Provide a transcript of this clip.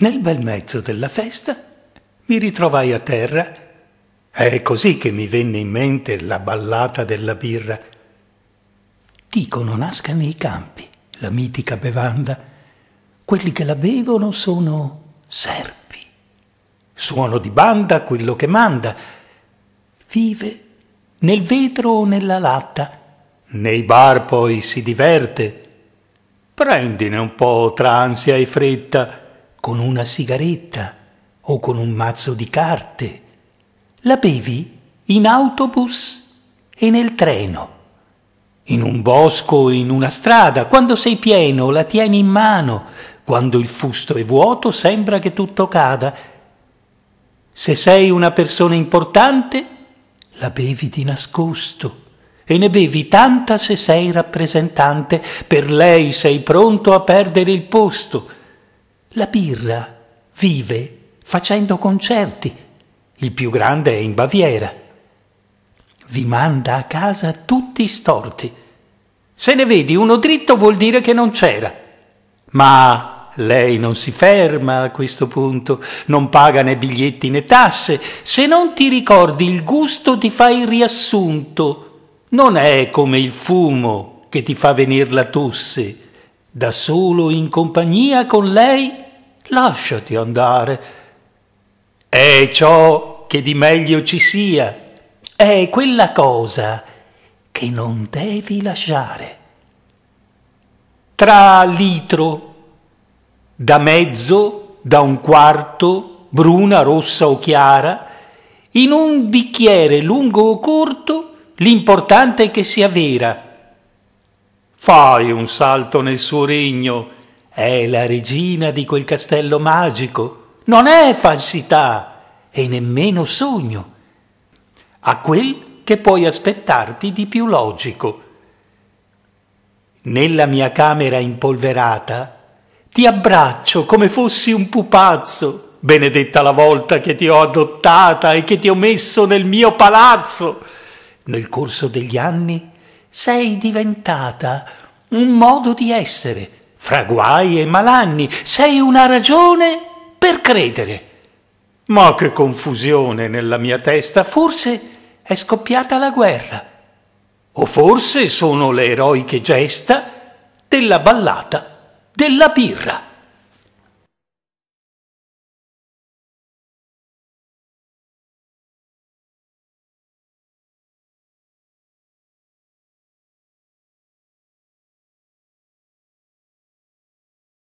Nel bel mezzo della festa mi ritrovai a terra. È così che mi venne in mente la ballata della birra. Dicono nasca nei campi la mitica bevanda. Quelli che la bevono sono serpi. Suono di banda quello che manda. Vive nel vetro o nella latta. Nei bar poi si diverte. Prendine un po' tra ansia e fretta con una sigaretta o con un mazzo di carte. La bevi in autobus e nel treno, in un bosco o in una strada, quando sei pieno la tieni in mano, quando il fusto è vuoto sembra che tutto cada. Se sei una persona importante, la bevi di nascosto e ne bevi tanta se sei rappresentante, per lei sei pronto a perdere il posto la birra vive facendo concerti. Il più grande è in Baviera. Vi manda a casa tutti storti. Se ne vedi uno dritto vuol dire che non c'era. Ma lei non si ferma a questo punto, non paga né biglietti né tasse. Se non ti ricordi il gusto ti fa il riassunto. Non è come il fumo che ti fa venire la tosse da solo in compagnia con lei, lasciati andare. È ciò che di meglio ci sia, è quella cosa che non devi lasciare. Tra litro, da mezzo, da un quarto, bruna, rossa o chiara, in un bicchiere lungo o corto, l'importante è che sia vera Fai un salto nel suo regno. È la regina di quel castello magico. Non è falsità e nemmeno sogno. A quel che puoi aspettarti di più logico. Nella mia camera impolverata ti abbraccio come fossi un pupazzo, benedetta la volta che ti ho adottata e che ti ho messo nel mio palazzo. Nel corso degli anni sei diventata un modo di essere, fra guai e malanni, sei una ragione per credere. Ma che confusione nella mia testa, forse è scoppiata la guerra, o forse sono le eroiche gesta della ballata della birra.